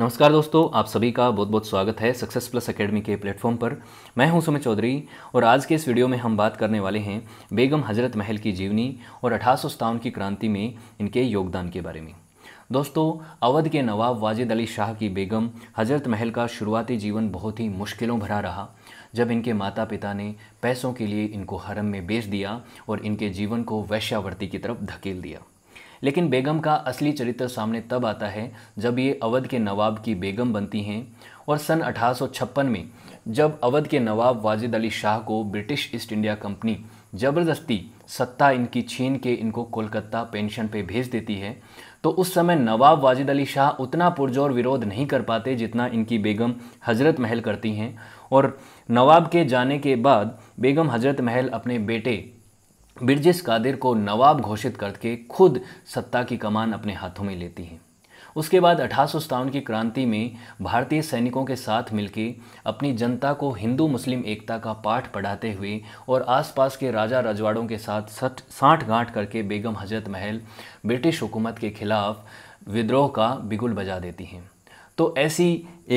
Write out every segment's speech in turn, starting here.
नमस्कार दोस्तों आप सभी का बहुत बहुत स्वागत है सक्सेस प्लस एकेडमी के प्लेटफॉर्म पर मैं हूं सुमित चौधरी और आज के इस वीडियो में हम बात करने वाले हैं बेगम हजरत महल की जीवनी और अठारह की क्रांति में इनके योगदान के बारे में दोस्तों अवध के नवाब वाजिद अली शाह की बेगम हजरत महल का शुरुआती जीवन बहुत ही मुश्किलों भरा रहा जब इनके माता पिता ने पैसों के लिए इनको हरम में बेच दिया और इनके जीवन को वैश्यावर्ती की तरफ धकेल दिया लेकिन बेगम का असली चरित्र सामने तब आता है जब ये अवध के नवाब की बेगम बनती हैं और सन अठारह में जब अवध के नवाब वाजिद अली शाह को ब्रिटिश ईस्ट इंडिया कंपनी ज़बरदस्ती सत्ता इनकी छीन के इनको कोलकाता पेंशन पे भेज देती है तो उस समय नवाब वाजिद अली शाह उतना पुरजोर विरोध नहीं कर पाते जितना इनकी बेगम हजरत महल करती हैं और नवाब के जाने के बाद बेगम हजरत महल अपने बेटे बिरजिस कादिर को नवाब घोषित करके खुद सत्ता की कमान अपने हाथों में लेती हैं उसके बाद अठारह की क्रांति में भारतीय सैनिकों के साथ मिलकर अपनी जनता को हिंदू मुस्लिम एकता का पाठ पढ़ाते हुए और आसपास के राजा रजवाड़ों के साथ सठ साठ गांठ करके बेगम हजरत महल ब्रिटिश हुकूमत के खिलाफ विद्रोह का बिगुल बजा देती हैं तो ऐसी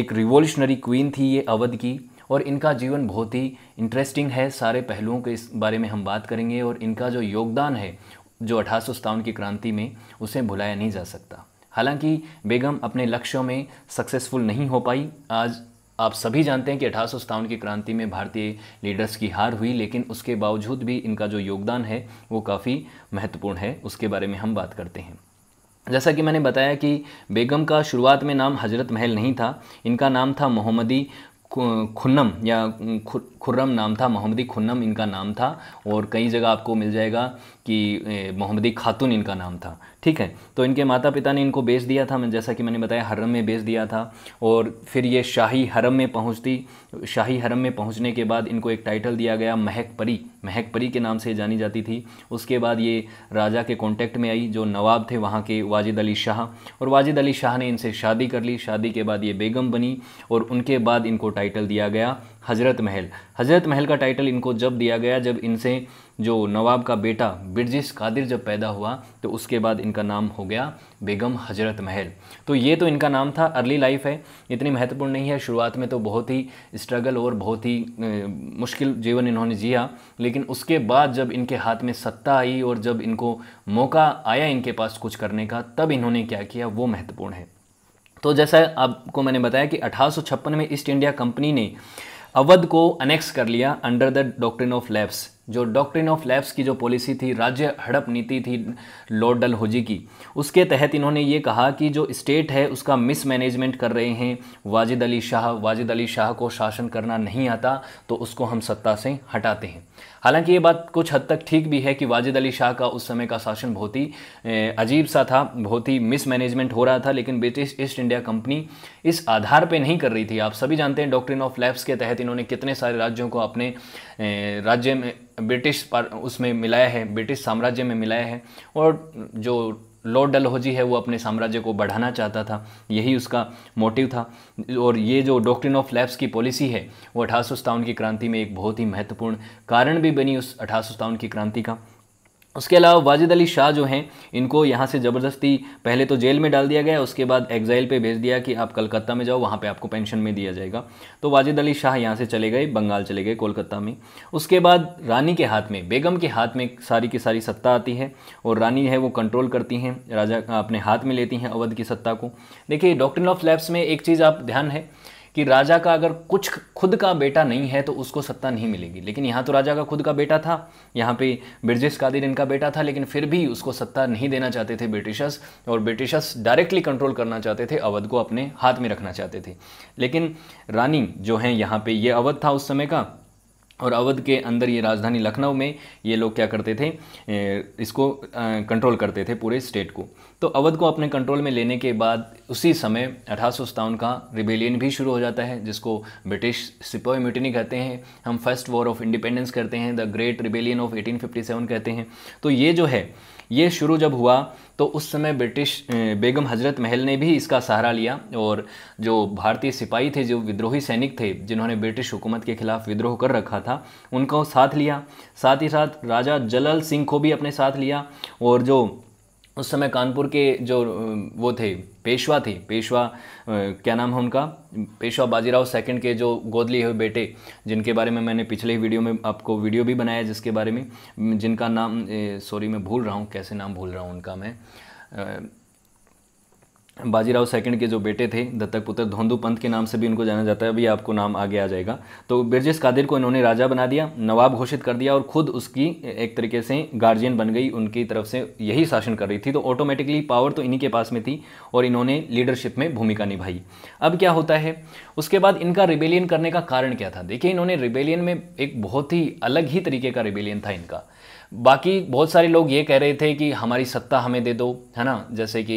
एक रिवॉल्यूशनरी क्वीन थी ये अवध की और इनका जीवन बहुत ही इंटरेस्टिंग है सारे पहलुओं के इस बारे में हम बात करेंगे और इनका जो योगदान है जो अठारह की क्रांति में उसे भुलाया नहीं जा सकता हालांकि बेगम अपने लक्ष्यों में सक्सेसफुल नहीं हो पाई आज आप सभी जानते हैं कि अठारह की क्रांति में भारतीय लीडर्स की हार हुई लेकिन उसके बावजूद भी इनका जो योगदान है वो काफ़ी महत्वपूर्ण है उसके बारे में हम बात करते हैं जैसा कि मैंने बताया कि बेगम का शुरुआत में नाम हजरत महल नहीं था इनका नाम था मोहम्मदी खुन्नम या खुर्रम नाम था मोहम्मदी खुन्नम इनका नाम था और कई जगह आपको मिल जाएगा कि मोहम्मदी खातून इनका नाम था ठीक है तो इनके माता पिता ने इनको बेच दिया था जैसा कि मैंने बताया हरम में बेच दिया था और फिर ये शाही हरम में पहुंचती शाही हरम में पहुंचने के बाद इनको एक टाइटल दिया गया महक परी महक परी के नाम से जानी जाती थी उसके बाद ये राजा के कॉन्टेक्ट में आई जो नवाब थे वहाँ के वाजिद अली शाह और वाजिद अली शाह ने इनसे शादी कर ली शादी के बाद ये बेगम बनी और उनके बाद इनको टाइटल टाइटल दिया गया हज़रत महल हज़रत महल का टाइटल इनको जब दिया गया जब इनसे जो नवाब का बेटा ब्रजिश कादिर जब पैदा हुआ तो उसके बाद इनका नाम हो गया बेगम हज़रत महल तो ये तो इनका नाम था अर्ली लाइफ है इतनी महत्वपूर्ण नहीं है शुरुआत में तो बहुत ही स्ट्रगल और बहुत ही मुश्किल जीवन इन्होंने जिया लेकिन उसके बाद जब इनके हाथ में सत्ता आई और जब इनको मौका आया इनके पास कुछ करने का तब इन्होंने क्या किया वो महत्वपूर्ण है तो जैसा आपको मैंने बताया कि अठारह में ईस्ट इंडिया कंपनी ने अवध को अनेक्स कर लिया under the doctrine of lapse जो डॉक्ट्रिन ऑफ लैब्स की जो पॉलिसी थी राज्य हड़प नीति थी लॉर्ड डल होजी की उसके तहत इन्होंने ये कहा कि जो स्टेट है उसका मिसमैनेजमेंट कर रहे हैं वाजिद अली शाह वाजिद अली शाह को शासन करना नहीं आता तो उसको हम सत्ता से हटाते हैं हालांकि ये बात कुछ हद तक ठीक भी है कि वाजिद अली शाह का उस समय का शासन बहुत ही अजीब सा था बहुत ही मिसमैनेजमेंट हो रहा था लेकिन ब्रिटिश ईस्ट इंडिया कंपनी इस आधार पर नहीं कर रही थी आप सभी जानते हैं डॉक्ट्रिन ऑफ लैब्स के तहत इन्होंने कितने सारे राज्यों को अपने राज्य में ब्रिटिश पर उसमें मिलाया है ब्रिटिश साम्राज्य में मिलाया है और जो लॉर्ड डलहौजी है वो अपने साम्राज्य को बढ़ाना चाहता था यही उसका मोटिव था और ये जो डॉक्ट्रिन ऑफ लैब्स की पॉलिसी है वो अठारह की क्रांति में एक बहुत ही महत्वपूर्ण कारण भी बनी उस अठारह की क्रांति का उसके अलावा वाजिद अली शाह जो हैं इनको यहाँ से ज़बरदस्ती पहले तो जेल में डाल दिया गया उसके बाद एग्ज़ाइल पे भेज दिया कि आप कलकत्ता में जाओ वहाँ पे आपको पेंशन में दिया जाएगा तो वाजिद अली शाह यहाँ से चले गए बंगाल चले गए कोलकाता में उसके बाद रानी के हाथ में बेगम के हाथ में सारी की सारी सत्ता आती है और रानी है वो कंट्रोल करती हैं राजा अपने हाथ में लेती हैं अवध की सत्ता को देखिए डॉक्टर ऑफ लैब्स में एक चीज़ आप ध्यान है कि राजा का अगर कुछ खुद का बेटा नहीं है तो उसको सत्ता नहीं मिलेगी लेकिन यहाँ तो राजा का खुद का बेटा था यहाँ पे ब्रिजेश कादिर इनका बेटा था लेकिन फिर भी उसको सत्ता नहीं देना चाहते थे ब्रिटिशर्स और ब्रिटिशर्स डायरेक्टली कंट्रोल करना चाहते थे अवध को अपने हाथ में रखना चाहते थे लेकिन रानी जो है यहाँ पे ये अवध था उस समय का और अवध के अंदर ये राजधानी लखनऊ में ये लोग क्या करते थे इसको कंट्रोल करते थे पूरे स्टेट को तो अवध को अपने कंट्रोल में लेने के बाद उसी समय अठारह का रिबेलियन भी शुरू हो जाता है जिसको ब्रिटिश सिपोय म्यूटनी कहते हैं हम फर्स्ट वॉर ऑफ इंडिपेंडेंस कहते हैं द ग्रेट रिबेलियन ऑफ 1857 कहते हैं तो ये जो है ये शुरू जब हुआ तो उस समय ब्रिटिश बेगम हजरत महल ने भी इसका सहारा लिया और जो भारतीय सिपाही थे जो विद्रोही सैनिक थे जिन्होंने ब्रिटिश हुकूमत के खिलाफ विद्रोह कर रखा था उनको साथ लिया साथ ही साथ राजा जलाल सिंह को भी अपने साथ लिया और जो उस समय कानपुर के जो वो थे पेशवा थे पेशवा क्या नाम है उनका पेशवा बाजीराव सेकंड के जो गोदली हुए बेटे जिनके बारे में मैंने पिछले ही वीडियो में आपको वीडियो भी बनाया जिसके बारे में जिनका नाम सॉरी मैं भूल रहा हूँ कैसे नाम भूल रहा हूँ उनका मैं बाजीराव सेकंड के जो बेटे थे दत्तक पुत्र धोंदू पंत के नाम से भी इनको जाना जाता है अभी आपको नाम आगे आ जाएगा तो बिरजिस कादिर को इन्होंने राजा बना दिया नवाब घोषित कर दिया और खुद उसकी एक तरीके से गार्जियन बन गई उनकी तरफ से यही शासन कर रही थी तो ऑटोमेटिकली पावर तो इन्हीं के पास में थी और इन्होंने लीडरशिप में भूमिका निभाई अब क्या होता है उसके बाद इनका रिबेलियन करने का कारण क्या था देखिए इन्होंने रिबेलियन में एक बहुत ही अलग ही तरीके का रिबेलियन था इनका बाकी बहुत सारे लोग ये कह रहे थे कि हमारी सत्ता हमें दे दो है ना जैसे कि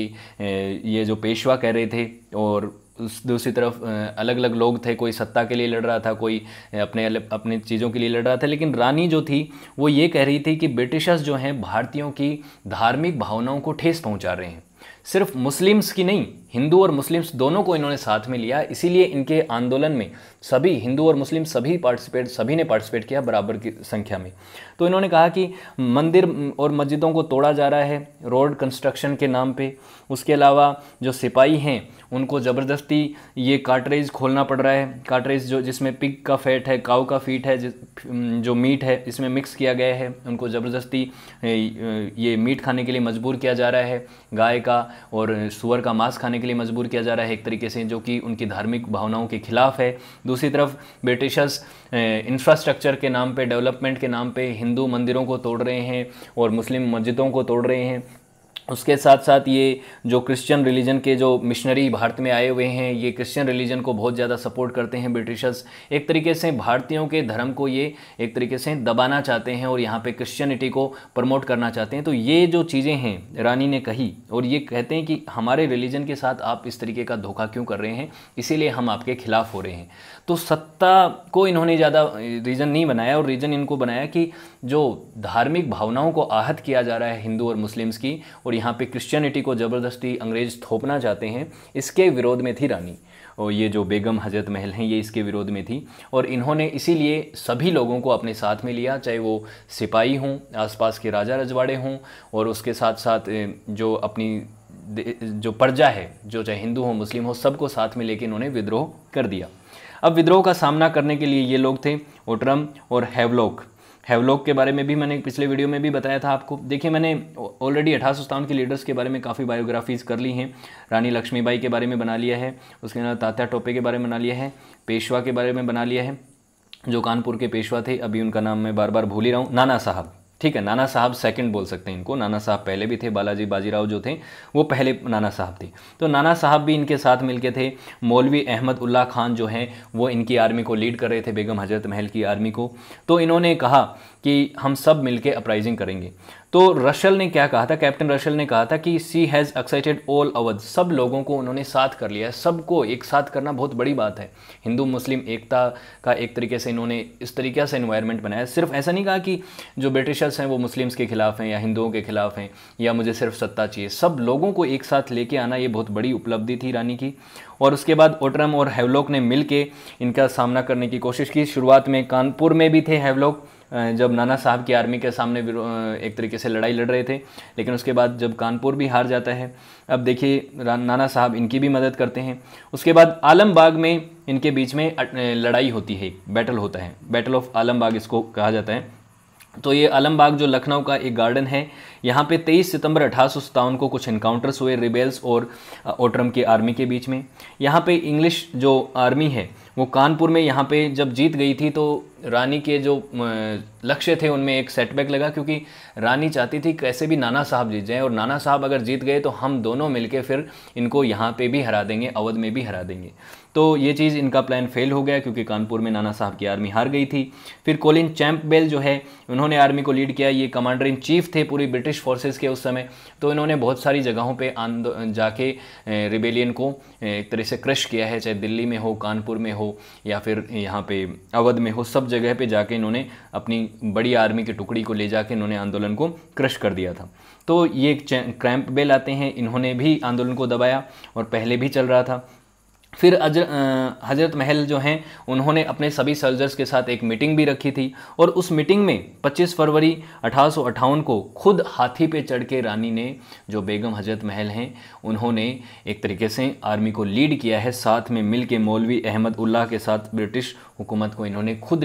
ये जो पेशवा कह रहे थे और उस दूसरी तरफ अलग अलग लोग थे कोई सत्ता के लिए लड़ रहा था कोई अपने अपने चीज़ों के लिए लड़ रहा था लेकिन रानी जो थी वो ये कह रही थी कि ब्रिटिशर्स जो हैं भारतीयों की धार्मिक भावनाओं को ठेस पहुंचा रहे हैं सिर्फ मुस्लिम्स की नहीं हिंदू और मुस्लिम्स दोनों को इन्होंने साथ में लिया इसीलिए इनके आंदोलन में सभी हिंदू और मुस्लिम सभी पार्टिसिपेट सभी ने पार्टिसिपेट किया बराबर की संख्या में तो इन्होंने कहा कि मंदिर और मस्जिदों को तोड़ा जा रहा है रोड कंस्ट्रक्शन के नाम पे उसके अलावा जो सिपाही हैं उनको ज़बरदस्ती ये कार्टरेज खोलना पड़ रहा है कार्टरेज जो जिसमें पिग का फैट है काऊ का फीट है जो मीट है इसमें मिक्स किया गया है उनको ज़बरदस्ती ये मीट खाने के लिए मजबूर किया जा रहा है गाय का और सुअर का मांस खाने के लिए मजबूर किया जा रहा है एक तरीके से जो कि उनकी धार्मिक भावनाओं के खिलाफ है दूसरी तरफ ब्रिटिशर्स इंफ्रास्ट्रक्चर के नाम पर डेवलपमेंट के नाम पर हिंदू मंदिरों को तोड़ रहे हैं और मुस्लिम मस्जिदों को तोड़ रहे हैं उसके साथ साथ ये जो क्रिश्चियन रिलीजन के जो मिशनरी भारत में आए हुए हैं ये क्रिश्चियन रिलीजन को बहुत ज़्यादा सपोर्ट करते हैं ब्रिटिशर्स एक तरीके से भारतीयों के धर्म को ये एक तरीके से दबाना चाहते हैं और यहाँ पे क्रिश्चियनिटी को प्रमोट करना चाहते हैं तो ये जो चीज़ें हैं रानी ने कही और ये कहते हैं कि हमारे रिलीजन के साथ आप इस तरीके का धोखा क्यों कर रहे हैं इसीलिए हम आपके खिलाफ हो रहे हैं तो सत्ता को इन्होंने ज़्यादा रीज़न नहीं बनाया और रीज़न इनको बनाया कि जो धार्मिक भावनाओं को आहत किया जा रहा है हिंदू और मुस्लिम्स की और यहाँ पे क्रिश्चियनिटी को ज़बरदस्ती अंग्रेज़ थोपना चाहते हैं इसके विरोध में थी रानी और ये जो बेगम हजरत महल हैं ये इसके विरोध में थी और इन्होंने इसीलिए सभी लोगों को अपने साथ में लिया चाहे वो सिपाही हों आसपास के राजा रजवाड़े हों और उसके साथ साथ जो अपनी जो प्रजा है जो चाहे हिंदू हो मुस्लिम हो सबको साथ में लेके इन्होंने विद्रोह कर दिया अब विद्रोह का सामना करने के लिए ये लोग थे ओट्रम और हैवलोक हैवलॉक के बारे में भी मैंने पिछले वीडियो में भी बताया था आपको देखिए मैंने ऑलरेडी अठारह के लीडर्स के बारे में काफ़ी बायोग्राफीज़ कर ली हैं रानी लक्ष्मीबाई के बारे में बना लिया है उसके अलावा तात्या टोपे के बारे में बना लिया है पेशवा के बारे में बना लिया है जो कानपुर के पेशवा थे अभी उनका नाम मैं बार बार भूल ही रहा हूँ नाना साहब ठीक है नाना साहब सेकंड बोल सकते हैं इनको नाना साहब पहले भी थे बालाजी बाजीराव जो थे वो पहले नाना साहब थे तो नाना साहब भी इनके साथ मिलके थे मौलवी अहमद उल्ला खान जो हैं वो इनकी आर्मी को लीड कर रहे थे बेगम हजरत महल की आर्मी को तो इन्होंने कहा कि हम सब मिलके अपराइजिंग करेंगे तो रशल ने क्या कहा था कैप्टन रशल ने कहा था कि she has excited all Awadh सब लोगों को उन्होंने साथ कर लिया है सबको एक साथ करना बहुत बड़ी बात है हिंदू मुस्लिम एकता का एक तरीके से इन्होंने इस तरीके से इन्वायरमेंट बनाया सिर्फ ऐसा नहीं कहा कि जो ब्रिटिशर्स हैं वो मुस्लिम्स के खिलाफ हैं या हिंदुओं के खिलाफ हैं या मुझे सिर्फ सत्ता चाहिए सब लोगों को एक साथ लेके आना ये बहुत बड़ी उपलब्धि थी रानी की और उसके बाद ओटरम और हेवलोक ने मिल इनका सामना करने की कोशिश की शुरुआत में कानपुर में भी थे हेवलोक जब नाना साहब की आर्मी के सामने एक तरीके से लड़ाई लड़ रहे थे लेकिन उसके बाद जब कानपुर भी हार जाता है अब देखिए नाना साहब इनकी भी मदद करते हैं उसके बाद आलमबाग में इनके बीच में लड़ाई होती है बैटल होता है बैटल ऑफ आलमबाग इसको कहा जाता है तो ये आलमबाग जो लखनऊ का एक गार्डन है यहाँ पे 23 सितंबर अठारह को कुछ इनकाउंटर्स हुए रिबेल्स और ओटरम की आर्मी के बीच में यहाँ पे इंग्लिश जो आर्मी है वो कानपुर में यहाँ पे जब जीत गई थी तो रानी के जो लक्ष्य थे उनमें एक सेटबैक लगा क्योंकि रानी चाहती थी कैसे भी नाना साहब जीत जाएं और नाना साहब अगर जीत गए तो हम दोनों मिलके फिर इनको यहाँ पे भी हरा देंगे अवध में भी हरा देंगे तो ये चीज़ इनका प्लान फेल हो गया क्योंकि कानपुर में नाना साहब की आर्मी हार गई थी फिर कोलिन बेल जो है उन्होंने आर्मी को लीड किया ये कमांडर इन चीफ थे पूरी ब्रिटिश फोर्सेज के उस समय तो इन्होंने बहुत सारी जगहों पर आंदो जाके रिबेलियन को एक तरह से क्रश किया है चाहे दिल्ली में हो कानपुर में हो या फिर यहाँ पे अवध में हो सब सब जगह पे जाके इन्होंने अपनी बड़ी आर्मी की टुकड़ी को ले जाके इन्होंने आंदोलन को क्रश कर दिया था तो ये क्रैम्प बेल आते हैं इन्होंने भी आंदोलन को दबाया और पहले भी चल रहा था फिर हजरत महल जो हैं उन्होंने अपने सभी सोल्जर्स के साथ एक मीटिंग भी रखी थी और उस मीटिंग में 25 फरवरी अठारह को खुद हाथी पे चढ़ के रानी ने जो बेगम हजरत महल हैं उन्होंने एक तरीके से आर्मी को लीड किया है साथ में मिल के मौलवी अहमद उल्लाह के साथ ब्रिटिश हुकूमत को इन्होंने खुद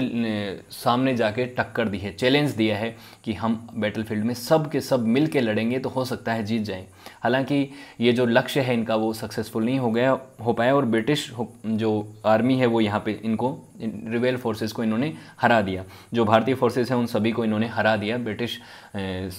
सामने जाके टक्कर दी है चैलेंज दिया है कि हम बैटल में सब के सब मिल के लड़ेंगे तो हो सकता है जीत जाएँ हालांकि ये जो लक्ष्य है इनका वो सक्सेसफुल नहीं हो गया हो पाया और ब्रिटिश जो आर्मी है वो यहाँ पे इनको रिबेल फोर्सेस को इन्होंने हरा दिया जो भारतीय फोर्सेस हैं उन सभी को इन्होंने हरा दिया ब्रिटिश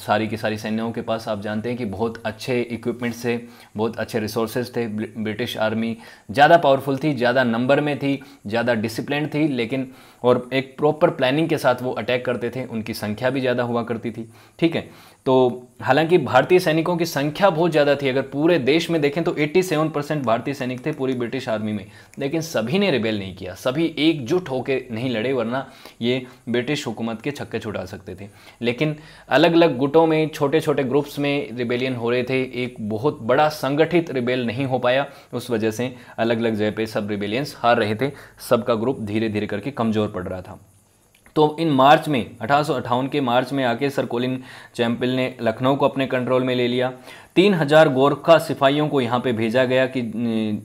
सारी की सारी सेनाओं के पास आप जानते हैं कि बहुत अच्छे इक्विपमेंट्स थे बहुत अच्छे रिसोर्सेज थे ब्रिटिश आर्मी ज़्यादा पावरफुल थी ज़्यादा नंबर में थी ज़्यादा डिसिप्लिन थी लेकिन और एक प्रॉपर प्लानिंग के साथ वो अटैक करते थे उनकी संख्या भी ज़्यादा हुआ करती थी ठीक है तो हालांकि भारतीय सैनिकों की संख्या बहुत ज़्यादा थी अगर पूरे देश में देखें तो 87 परसेंट भारतीय सैनिक थे पूरी ब्रिटिश आर्मी में लेकिन सभी ने रिबेल नहीं किया सभी जो एकजुट होकर नहीं लड़े वरना ये ब्रिटिश हुकूमत के छक्के छुड़ा सकते थे लेकिन अलग अलग गुटों में छोटे छोटे ग्रुप्स में रिबेलियन हो रहे थे एक बहुत बड़ा संगठित रिबेल नहीं हो पाया उस वजह से अलग अलग जगह पे सब रिबेलियंस हार रहे थे सबका ग्रुप धीरे धीरे करके कमज़ोर पड़ रहा था तो इन मार्च में अठारह के मार्च में आके सर कोलिन चैम्पिल ने लखनऊ को अपने कंट्रोल में ले लिया तीन हज़ार गोरखा सिपाहियों को यहाँ पे भेजा गया कि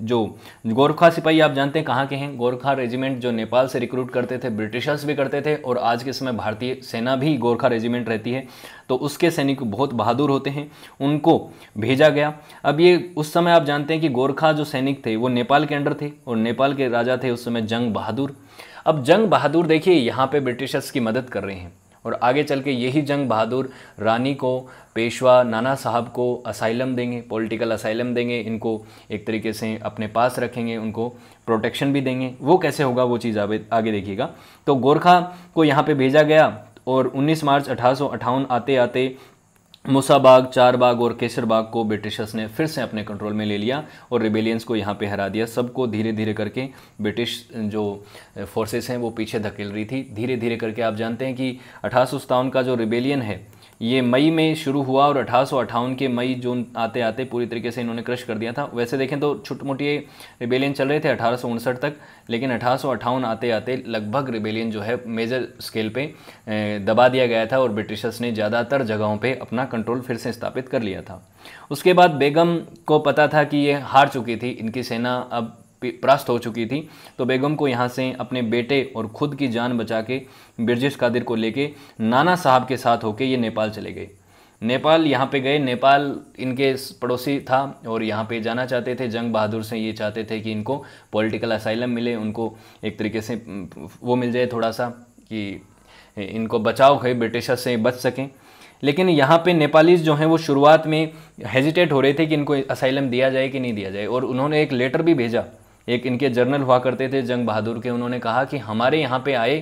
जो गोरखा सिपाही आप जानते हैं कहाँ के हैं गोरखा रेजिमेंट जो नेपाल से रिक्रूट करते थे ब्रिटिशर्स भी करते थे और आज के समय भारतीय सेना भी गोरखा रेजिमेंट रहती है तो उसके सैनिक बहुत बहादुर होते हैं उनको भेजा गया अब ये उस समय आप जानते हैं कि गोरखा जो सैनिक थे वो नेपाल के अंडर थे और नेपाल के राजा थे उस समय जंग बहादुर अब जंग बहादुर देखिए यहाँ पे ब्रिटिशर्स की मदद कर रहे हैं और आगे चल के यही जंग बहादुर रानी को पेशवा नाना साहब को असाइलम देंगे पॉलिटिकल असाइलम देंगे इनको एक तरीके से अपने पास रखेंगे उनको प्रोटेक्शन भी देंगे वो कैसे होगा वो चीज़ आगे आगे देखिएगा तो गोरखा को यहाँ पे भेजा गया और 19 मार्च अठारह आते आते मुसाबाग चारबाग और केसरबाग को ब्रिटिशर्स ने फिर से अपने कंट्रोल में ले लिया और रिबेलियंस को यहाँ पे हरा दिया सबको धीरे धीरे करके ब्रिटिश जो फोर्सेस हैं वो पीछे धकेल रही थी धीरे धीरे करके आप जानते हैं कि अठारह का जो रिबेलियन है ये मई में शुरू हुआ और अठारह के मई जून आते आते पूरी तरीके से इन्होंने क्रश कर दिया था वैसे देखें तो छोटे मोटे रिबेलियन चल रहे थे अठारह तक लेकिन अठारह आते आते लगभग रिबेलियन जो है मेजर स्केल पे दबा दिया गया था और ब्रिटिशर्स ने ज़्यादातर जगहों पे अपना कंट्रोल फिर से स्थापित कर लिया था उसके बाद बेगम को पता था कि ये हार चुकी थी इनकी सेना अब परास्त हो चुकी थी तो बेगम को यहाँ से अपने बेटे और खुद की जान बचा के ब्रजेश कादिर को लेके नाना साहब के साथ होके ये नेपाल चले गए नेपाल यहाँ पे गए नेपाल इनके पड़ोसी था और यहाँ पे जाना चाहते थे जंग बहादुर से ये चाहते थे कि इनको पॉलिटिकल असाइलम मिले उनको एक तरीके से वो मिल जाए थोड़ा सा कि इनको बचाव है ब्रिटिशर्स से बच सकें लेकिन यहाँ पे नेपालीज जो हैं वो शुरुआत में हेजिटेट हो रहे थे कि इनको असाइलम दिया जाए कि नहीं दिया जाए और उन्होंने एक लेटर भी भेजा एक इनके जर्नल हुआ करते थे जंग बहादुर के उन्होंने कहा कि हमारे यहाँ पे आए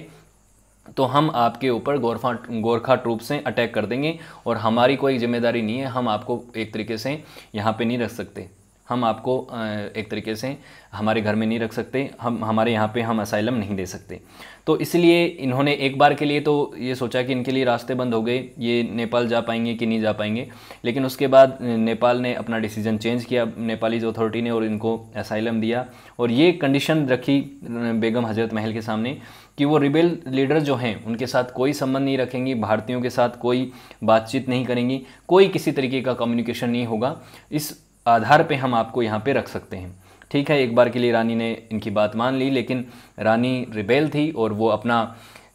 तो हम आपके ऊपर गोरखा गोरखा ट्रूप से अटैक कर देंगे और हमारी कोई जिम्मेदारी नहीं है हम आपको एक तरीके से यहाँ पे नहीं रख सकते हम आपको एक तरीके से हमारे घर में नहीं रख सकते हम हमारे यहाँ पे हम असाइलम नहीं दे सकते तो इसलिए इन्होंने एक बार के लिए तो ये सोचा कि इनके लिए रास्ते बंद हो गए ये नेपाल जा पाएंगे कि नहीं जा पाएंगे लेकिन उसके बाद नेपाल ने अपना डिसीजन चेंज किया नेपालीज अथॉरिटी ने और इनको असाइलम दिया और ये कंडीशन रखी बेगम हजरत महल के सामने कि वो रिबेल लीडर जो हैं उनके साथ कोई संबंध नहीं रखेंगी भारतीयों के साथ कोई बातचीत नहीं करेंगी कोई किसी तरीके का कम्युनिकेशन नहीं होगा इस आधार पे हम आपको यहाँ पे रख सकते हैं ठीक है एक बार के लिए रानी ने इनकी बात मान ली लेकिन रानी रिबेल थी और वो अपना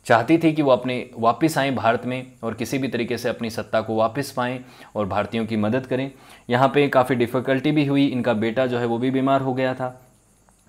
चाहती थी कि वो अपने वापस आएँ भारत में और किसी भी तरीके से अपनी सत्ता को वापस पाएँ और भारतीयों की मदद करें यहाँ पे काफ़ी डिफ़िकल्टी भी हुई इनका बेटा जो है वो भी बीमार हो गया था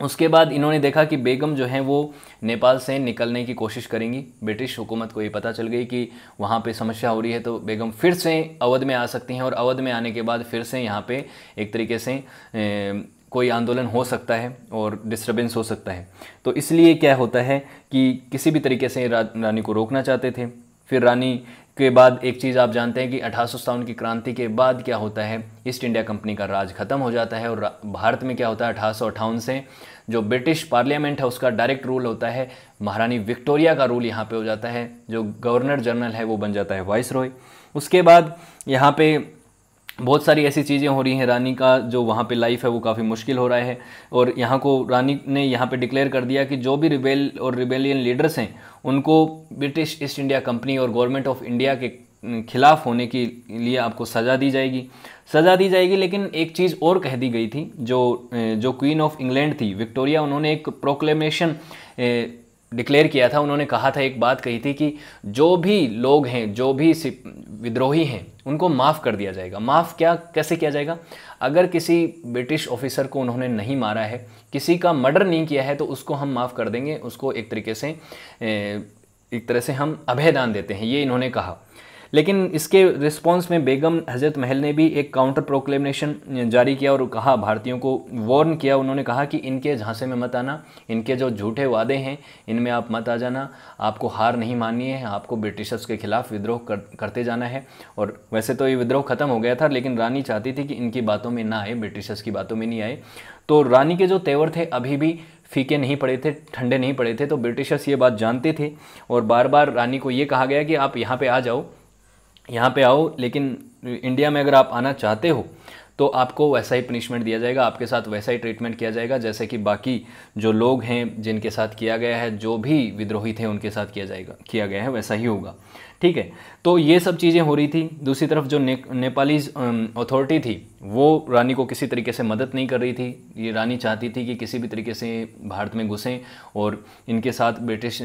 उसके बाद इन्होंने देखा कि बेगम जो हैं वो नेपाल से निकलने की कोशिश करेंगी ब्रिटिश हुकूमत को ये पता चल गई कि वहाँ पे समस्या हो रही है तो बेगम फिर से अवध में आ सकती हैं और अवध में आने के बाद फिर से यहाँ पे एक तरीके से ए, कोई आंदोलन हो सकता है और डिस्टर्बेंस हो सकता है तो इसलिए क्या होता है कि किसी भी तरीके से रा, रानी को रोकना चाहते थे फिर रानी के बाद एक चीज़ आप जानते हैं कि अठारह की क्रांति के बाद क्या होता है ईस्ट इंडिया कंपनी का राज खत्म हो जाता है और भारत में क्या होता है अठारह से जो ब्रिटिश पार्लियामेंट है उसका डायरेक्ट रूल होता है महारानी विक्टोरिया का रूल यहाँ पे हो जाता है जो गवर्नर जनरल है वो बन जाता है वाइस रॉय उसके बाद यहाँ पे बहुत सारी ऐसी चीज़ें हो रही हैं रानी का जो वहाँ पे लाइफ है वो काफ़ी मुश्किल हो रहा है और यहाँ को रानी ने यहाँ पे डिक्लेयर कर दिया कि जो भी रिबेल और रिबेलियन लीडर्स हैं उनको ब्रिटिश ईस्ट इंडिया कंपनी और गवर्नमेंट ऑफ इंडिया के खिलाफ होने के लिए आपको सज़ा दी जाएगी सज़ा दी जाएगी लेकिन एक चीज़ और कह दी गई थी जो जो क्वीन ऑफ इंग्लैंड थी विक्टोरिया उन्होंने एक प्रोक्लेमेशन डिक्लेयर किया था उन्होंने कहा था एक बात कही थी कि जो भी लोग हैं जो भी विद्रोही हैं उनको माफ़ कर दिया जाएगा माफ़ क्या कैसे किया जाएगा अगर किसी ब्रिटिश ऑफिसर को उन्होंने नहीं मारा है किसी का मर्डर नहीं किया है तो उसको हम माफ़ कर देंगे उसको एक तरीके से एक तरह से हम अभेदान देते हैं ये इन्होंने कहा लेकिन इसके रिस्पॉन्स में बेगम हज़रत महल ने भी एक काउंटर प्रोक्लेमेशन जारी किया और कहा भारतीयों को वार्न किया उन्होंने कहा कि इनके झांसे में मत आना इनके जो झूठे वादे हैं इनमें आप मत आ जाना आपको हार नहीं माननी है आपको ब्रिटिशर्स के खिलाफ विद्रोह कर, करते जाना है और वैसे तो ये विद्रोह ख़त्म हो गया था लेकिन रानी चाहती थी कि इनकी बातों में ना आए ब्रिटिशर्स की बातों में नहीं आए तो रानी के जो तेवर थे अभी भी फीके नहीं पड़े थे ठंडे नहीं पड़े थे तो ब्रिटिशर्स ये बात जानते थे और बार बार रानी को ये कहा गया कि आप यहाँ पे आ जाओ यहाँ पे आओ लेकिन इंडिया में अगर आप आना चाहते हो तो आपको वैसा ही पनिशमेंट दिया जाएगा आपके साथ वैसा ही ट्रीटमेंट किया जाएगा जैसे कि बाकी जो लोग हैं जिनके साथ किया गया है जो भी विद्रोही थे उनके साथ किया जाएगा किया गया है वैसा ही होगा ठीक है तो ये सब चीज़ें हो रही थी दूसरी तरफ जो ने, नेपालीज अथॉरिटी थी वो रानी को किसी तरीके से मदद नहीं कर रही थी ये रानी चाहती थी कि किसी भी तरीके से भारत में घुसें और इनके साथ ब्रिटिश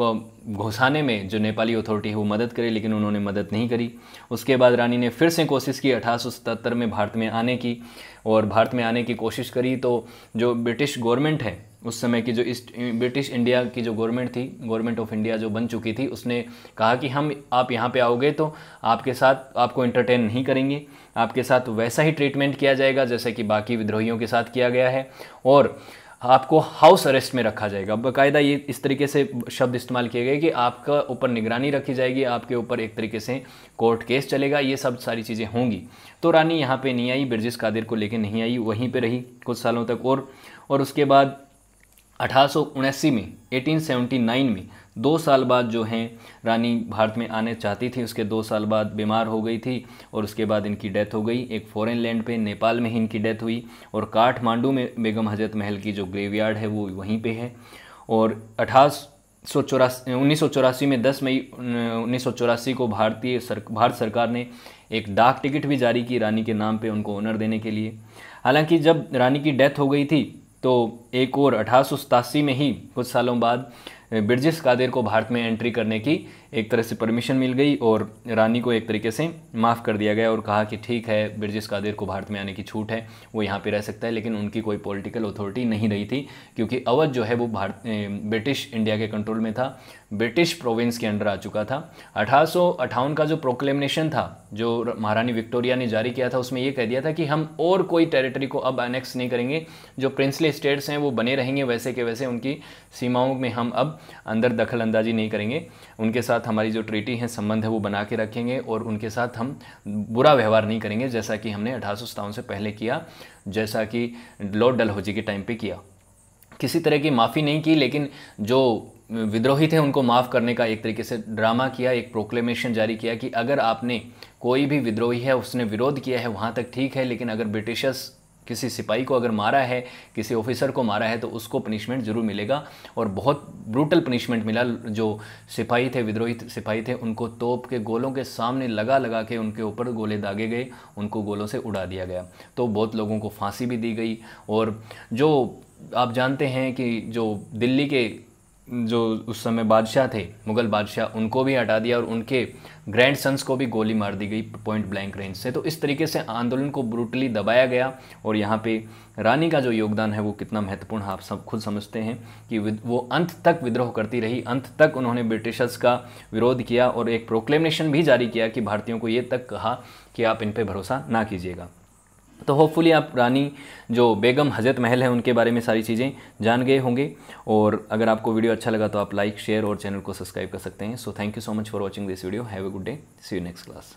को घुसाने में जो नेपाली अथॉरिटी है वो मदद करे लेकिन उन्होंने मदद नहीं करी उसके बाद रानी ने फिर से कोशिश की अठारह में भारत में आने की और भारत में आने की कोशिश करी तो जो ब्रिटिश गवर्नमेंट है उस समय की जो ईस्ट ब्रिटिश इंडिया की जो गवर्नमेंट थी गवर्नमेंट ऑफ इंडिया जो बन चुकी थी उसने कहा कि हम आप यहाँ पे आओगे तो आपके साथ आपको एंटरटेन नहीं करेंगे आपके साथ वैसा ही ट्रीटमेंट किया जाएगा जैसे कि बाकी विद्रोहियों के साथ किया गया है और आपको हाउस अरेस्ट में रखा जाएगा बाकायदा ये इस तरीके से शब्द इस्तेमाल किए गए कि आपका ऊपर निगरानी रखी जाएगी आपके ऊपर एक तरीके से कोर्ट केस चलेगा ये सब सारी चीज़ें होंगी तो रानी यहाँ पे नहीं आई बिरजिस कादिर को लेके नहीं आई वहीं पे रही कुछ सालों तक और और उसके बाद अठारह में एटीन में दो साल बाद जो हैं रानी भारत में आने चाहती थी उसके दो साल बाद बीमार हो गई थी और उसके बाद इनकी डेथ हो गई एक फॉरेन लैंड पे नेपाल में ही इनकी डेथ हुई और काठमांडू में बेगम हजरत महल की जो ग्रेवयार्ड है वो वहीं पर है और अठारह सौ चौरासी उन्नीस सौ चौरासी में दस मई उन्नीस सौ चौरासी को भारतीय सर भारत सरकार ने एक डाक टिकट भी जारी की रानी के नाम पे उनको ऑनर देने के लिए हालांकि जब रानी की डेथ हो गई थी तो एक और अठारह में ही कुछ सालों बाद ब्रिजिश कादिर को भारत में एंट्री करने की एक तरह से परमिशन मिल गई और रानी को एक तरीके से माफ़ कर दिया गया और कहा कि ठीक है ब्रिजिश कादिर को भारत में आने की छूट है वो यहाँ पर रह सकता है लेकिन उनकी कोई पॉलिटिकल अथॉरिटी नहीं रही थी क्योंकि अवध जो है वो भारत ब्रिटिश इंडिया के कंट्रोल में था ब्रिटिश प्रोविंस के अंडर आ चुका था अठारह का जो प्रोक्लेमिनेशन था जो महारानी विक्टोरिया ने जारी किया था उसमें यह कह दिया था कि हम और कोई टेरिटरी को अब एनेक्स नहीं करेंगे जो प्रिंसली स्टेट्स हैं वो बने रहेंगे वैसे के वैसे उनकी सीमाओं में हम अब अंदर दखल अंदाजी नहीं करेंगे उनके साथ हमारी जो ट्रीटी है संबंध है वो बना के रखेंगे और उनके साथ हम बुरा व्यवहार नहीं करेंगे जैसा कि हमने अठारह से पहले किया जैसा कि लॉर्ड डलहौजी के टाइम पर किया किसी तरह की माफ़ी नहीं की लेकिन जो विद्रोही थे उनको माफ़ करने का एक तरीके से ड्रामा किया एक प्रोक्लेमेशन जारी किया कि अगर आपने कोई भी विद्रोही है उसने विरोध किया है वहाँ तक ठीक है लेकिन अगर ब्रिटिशर्स किसी सिपाही को अगर मारा है किसी ऑफिसर को मारा है तो उसको पनिशमेंट ज़रूर मिलेगा और बहुत ब्रूटल पनिशमेंट मिला जो सिपाही थे विद्रोही सिपाही थे उनको तोप के गोलों के सामने लगा लगा के उनके ऊपर गोले दागे गए उनको गोलों से उड़ा दिया गया तो बहुत लोगों को फांसी भी दी गई और जो आप जानते हैं कि जो दिल्ली के जो उस समय बादशाह थे मुग़ल बादशाह उनको भी हटा दिया और उनके ग्रैंड सन्स को भी गोली मार दी गई पॉइंट ब्लैंक रेंज से तो इस तरीके से आंदोलन को ब्रूटली दबाया गया और यहाँ पे रानी का जो योगदान है वो कितना महत्वपूर्ण आप सब खुद समझते हैं कि वो अंत तक विद्रोह करती रही अंत तक उन्होंने ब्रिटिशर्स का विरोध किया और एक प्रोक्लेमेशन भी जारी किया कि भारतीयों को ये तक कहा कि आप इन पर भरोसा ना कीजिएगा तो होपफुली आप रानी जो बेगम हज़रत महल है उनके बारे में सारी चीज़ें जान गए होंगे और अगर आपको वीडियो अच्छा लगा तो आप लाइक शेयर और चैनल को सब्सक्राइब कर सकते हैं so thank you so much for watching this video have a good day see you next class